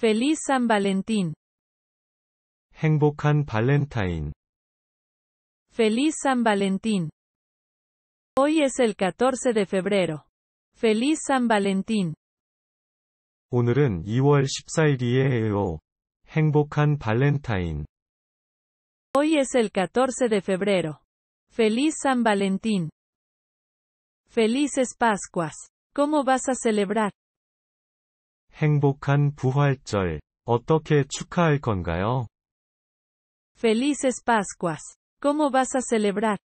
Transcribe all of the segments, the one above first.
Feliz San Valentín. 행복한 발렌타인. Feliz San Valentín. Hoy es el 14 de febrero. Feliz San Valentín. 오늘은 2월 14일이에요. 행복한 발렌타인. Hoy es el 14 de febrero. Feliz San Valentín. Felices Pascuas. ¿Cómo vas a celebrar? Felices Pascuas. ¿Cómo vas a celebrar?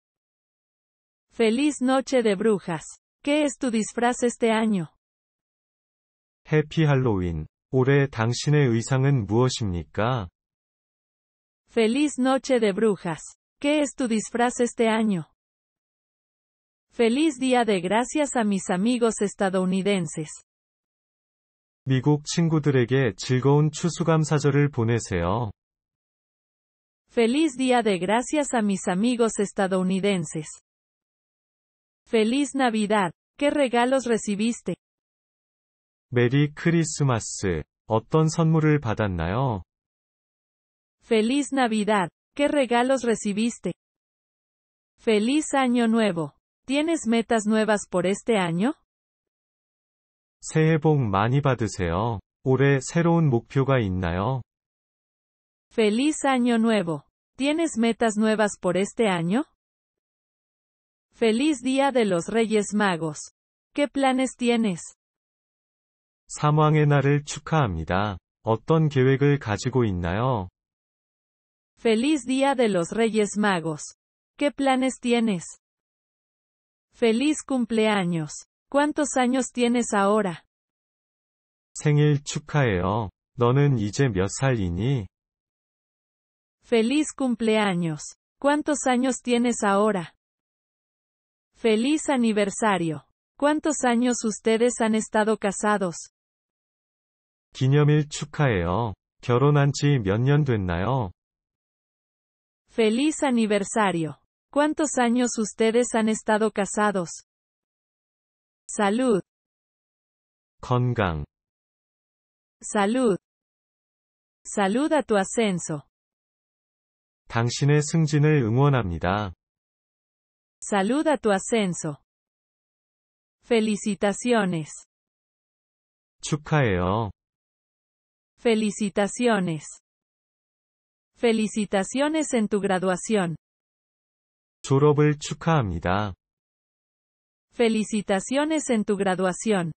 Feliz Noche de Brujas. ¿Qué es tu disfraz este año? Happy Halloween. Feliz Noche de Brujas. ¿Qué es tu disfraz este año? Feliz Día de Gracias a mis amigos estadounidenses. Feliz Día de Gracias a mis amigos estadounidenses. Feliz Navidad. ¿Qué regalos recibiste? Merry Christmas. Feliz Navidad. ¿Qué regalos recibiste? Feliz Año Nuevo. ¿Tienes metas nuevas por este año? Feliz año nuevo. ¿Tienes metas nuevas por este año? Feliz día de los Reyes Magos. ¿Qué planes tienes? Feliz día de los Reyes Magos. ¿Qué planes tienes? Feliz cumpleaños. ¿Cuántos años tienes ahora? Feliz cumpleaños. ¿Cuántos años tienes ahora? Feliz aniversario. ¿Cuántos años ustedes han estado casados? Feliz aniversario. ¿Cuántos años ustedes han estado casados? salud 건강 salud salud a tu ascenso 당신의 승진을 응원합니다. Salud a tu ascenso. Felicitaciones. 축하해요. Felicitaciones. Felicitaciones en tu graduación. 졸업을 축하합니다. Felicitaciones en tu graduación.